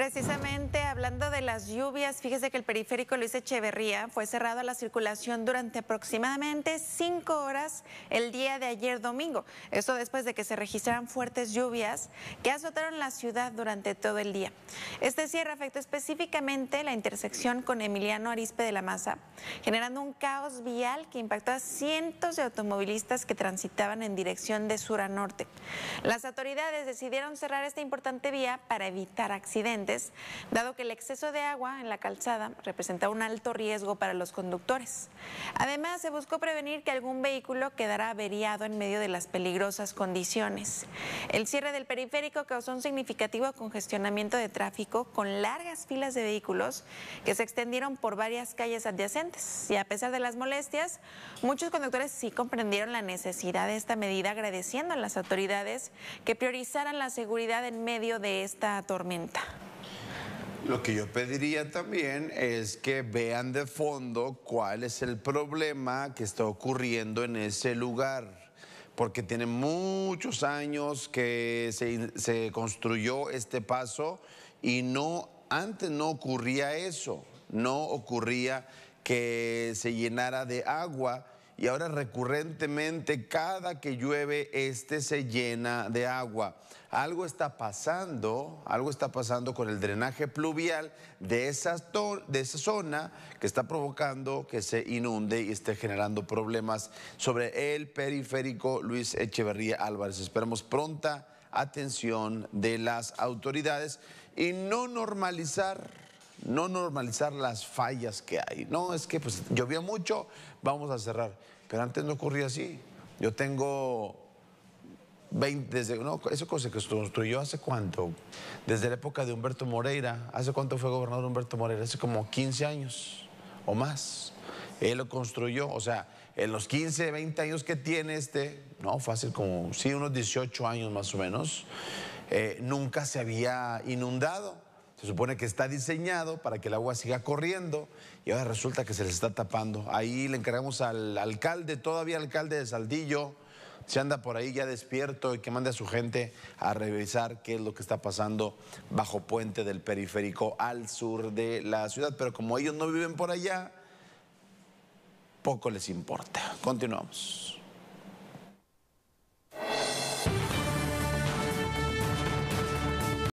Precisamente hablando de las lluvias, fíjese que el periférico Luis Echeverría fue cerrado a la circulación durante aproximadamente cinco horas el día de ayer domingo. Esto después de que se registraran fuertes lluvias que azotaron la ciudad durante todo el día. Este cierre afectó específicamente la intersección con Emiliano Arispe de la Maza, generando un caos vial que impactó a cientos de automovilistas que transitaban en dirección de sur a norte. Las autoridades decidieron cerrar esta importante vía para evitar accidentes dado que el exceso de agua en la calzada representa un alto riesgo para los conductores. Además, se buscó prevenir que algún vehículo quedara averiado en medio de las peligrosas condiciones. El cierre del periférico causó un significativo congestionamiento de tráfico con largas filas de vehículos que se extendieron por varias calles adyacentes. Y a pesar de las molestias, muchos conductores sí comprendieron la necesidad de esta medida agradeciendo a las autoridades que priorizaran la seguridad en medio de esta tormenta. Lo que yo pediría también es que vean de fondo cuál es el problema que está ocurriendo en ese lugar, porque tiene muchos años que se, construyó este paso y no, antes no ocurría eso, no ocurría que se llenara de agua y ahora recurrentemente cada que llueve este se llena de agua. Algo está pasando, algo está pasando con el drenaje pluvial de esa, de esa zona que está provocando que se inunde y esté generando problemas sobre el periférico Luis Echeverría Álvarez. Esperamos pronta atención de las autoridades y no normalizar no normalizar las fallas que hay. No, es que pues llovía mucho, vamos a cerrar. Pero antes no ocurría así. Yo tengo 20, no, eso cosa que se construyó hace cuánto, desde la época de Humberto Moreira, ¿hace cuánto fue gobernador Humberto Moreira? Hace como 15 años o más. Él lo construyó, o sea, en los 15, 20 años que tiene este, no, fácil como, sí, unos 18 años más o menos, eh, nunca se había inundado. Se supone que está diseñado para que el agua siga corriendo y ahora resulta que se les está tapando. Ahí le encargamos al alcalde, todavía alcalde de Saldillo, se anda por ahí ya despierto y que mande a su gente a revisar qué es lo que está pasando bajo puente del periférico al sur de la ciudad. Pero como ellos no viven por allá, poco les importa. Continuamos.